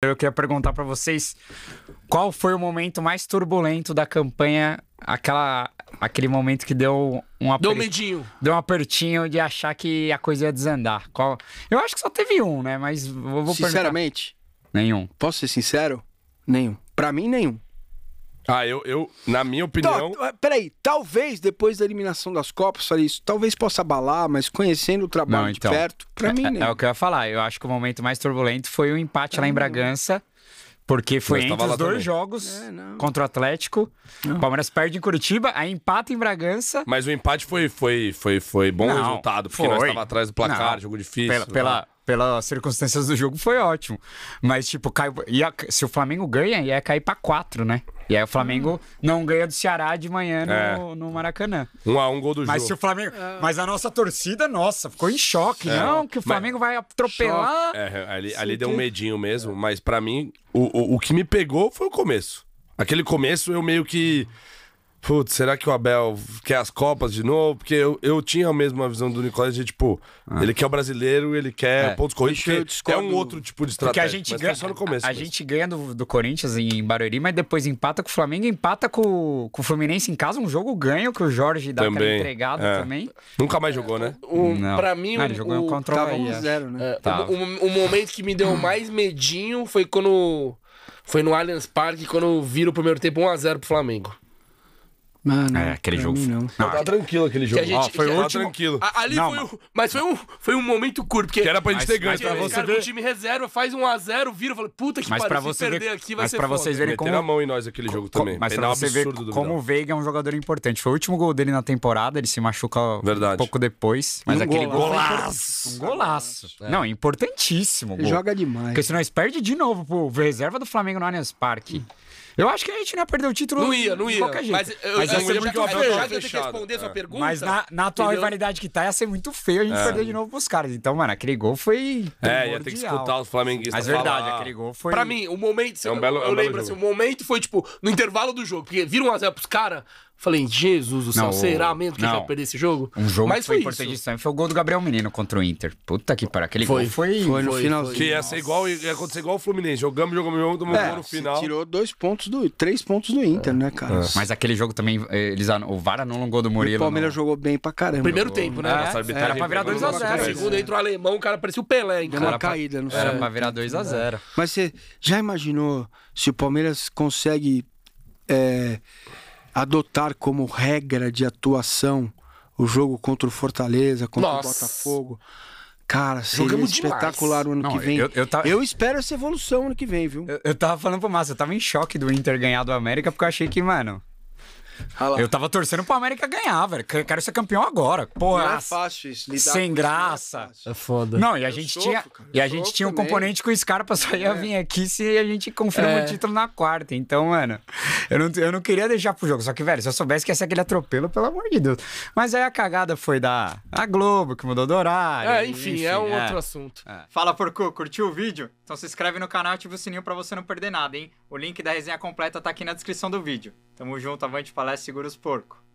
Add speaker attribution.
Speaker 1: Eu queria perguntar para vocês qual foi o momento mais turbulento da campanha, aquela, aquele momento que deu um aper... Deu medinho. Deu um apertinho de achar que a coisa ia desandar. Qual... Eu acho que só teve um, né? Mas vou, vou Sinceramente? Perguntar. Nenhum.
Speaker 2: Posso ser sincero? Nenhum. Para mim, nenhum. Ah, eu, eu na minha opinião. peraí, talvez depois da eliminação das Copas, falei isso, talvez possa abalar, mas conhecendo
Speaker 1: o trabalho Não, então, de perto, pra é, mim. Né? É, o que eu ia falar. Eu acho que o momento mais turbulento foi o empate lá em né? Bragança. Porque foi entre os dois também. jogos é, contra o Atlético. O Palmeiras perde em Curitiba, aí empata em Bragança.
Speaker 2: Mas o empate foi, foi, foi, foi bom não, resultado, porque foi. nós estávamos atrás do placar, não, jogo difícil. Pela, pela, né?
Speaker 1: pelas circunstâncias do jogo, foi ótimo. Mas, tipo, cai, ia, se o Flamengo ganha, ia cair pra quatro, né? E aí o Flamengo ah. não ganha do Ceará de manhã no, é. no Maracanã. Um a um gol do mas jogo. Se o Flamengo, é. Mas a nossa torcida, nossa, ficou em choque. É. Não, que o Flamengo mas... vai atropelar.
Speaker 2: É, é, ali, ali deu um medinho mesmo, é. mas para mim, o, o, o que me pegou foi o começo. Aquele começo eu meio que putz, será que o Abel quer as Copas de novo? Porque eu, eu tinha a mesma visão do Nicolás de, tipo, ah. ele quer o brasileiro, ele quer é. pontos corridos, é um outro tipo de estratégia, a gente ganha, só no começo. A, a gente
Speaker 1: ganha do, do Corinthians em Barueri, mas depois empata com o Flamengo, empata com, com o Fluminense em casa, um jogo ganho que o Jorge dá também. aquela entregada é. também.
Speaker 2: Nunca mais jogou, né? É, um, Pra mim, Não, ah, ele jogou o... tava zero, né? É, tava. O, o, o momento
Speaker 1: que me deu mais medinho foi
Speaker 2: quando... Foi no Allianz Parque, quando vira o primeiro tempo 1x0 pro Flamengo. Mano, é, aquele jogo. Não. Não, tá tranquilo aquele jogo. gente, oh, foi que o último. tranquilo. A, ali não, foi um, mas foi um, foi um momento curto. Porque que era pra gente mas, ter ganho. Pra você cara, ver... O time reserva faz um a 0 vira fala, puta que pariu, você perder ver, aqui vai mas ser pra vocês verem como... a mão em nós aquele jogo com, também. Mas Penal pra você ver como o
Speaker 1: Veiga é um jogador importante. Foi o último gol dele na temporada, ele se machuca é Verdade. um pouco depois. Mas aquele golaço. golaço. É. Não, importantíssimo. Ele joga demais. Porque senão eles perde de novo pro reserva do Flamengo no Allianz Parque. Eu acho que a gente não ia perder o título. Não ia, não ia. Mas, eu, mas eu, ia ser muito feio. Já que responder é. sua pergunta. Mas na, na atual rivalidade que tá, ia ser muito feio a gente é. perder de novo pros caras. Então, mano, aquele gol foi. É, ia ter que escutar os
Speaker 2: flamenguistas. Mas verdade, aquele gol foi. Pra mim, o momento. É um belo, eu é um lembro assim, o momento foi, tipo, no intervalo do jogo. Porque viram um a zero pros caras. Falei, Jesus do céu, será mesmo que não. a gente vai perder esse jogo?
Speaker 1: Um jogo Mas que foi, foi importante foi o gol do Gabriel Menino contra o Inter. Puta que pariu, aquele foi, gol foi... Foi no finalzinho. Que ia
Speaker 2: ser igual, ia acontecer igual o Fluminense, jogamos, jogamos, jogamos, tomou é, gol no final. tirou dois pontos, do três pontos do Inter, é. né, cara? É.
Speaker 1: Mas aquele jogo também, eh, eles, o Vara não um gol do Murilo. E o Palmeiras não. jogou bem pra caramba. Primeiro jogou, tempo, né? É, era é, pra virar 2x0. segundo entra
Speaker 2: o alemão, o cara parecia o Pelé, hein? Deu uma caída, não sei. Era pra virar 2x0. É. Mas você já imaginou se o Palmeiras consegue... É, adotar como regra de atuação o jogo contra o Fortaleza, contra Nossa. o Botafogo.
Speaker 1: Cara, é seria Jogamos espetacular demais. o ano Não, que vem. Eu, eu, eu, espero essa evolução ano que vem, viu? Eu, eu tava falando pro Massa, eu tava em choque do Inter ganhar do América, porque eu achei que, mano, eu tava torcendo pro América ganhar, velho. Quero ser campeão agora. Porra. Não é fácil isso. Lidar sem é graça. Isso é, é, foda. Não, e a gente sofro, tinha, cara. e a gente tinha um também. componente com o Scarpa só ia é. vir aqui se a gente confirma é. o título na quarta. Então, mano, eu não, eu não queria deixar pro jogo. Só que, velho, se eu soubesse que ia ser aquele atropelo, pelo amor de Deus. Mas aí a cagada foi da a Globo, que mudou do horário. É, enfim, é enfim é um outro assunto. É. Fala, Porco, curtiu o vídeo? Então se inscreve no canal e ativa o sininho pra você não perder nada, hein? O link da resenha completa tá aqui na descrição do vídeo. Tamo junto, avante palestra, segura os porco.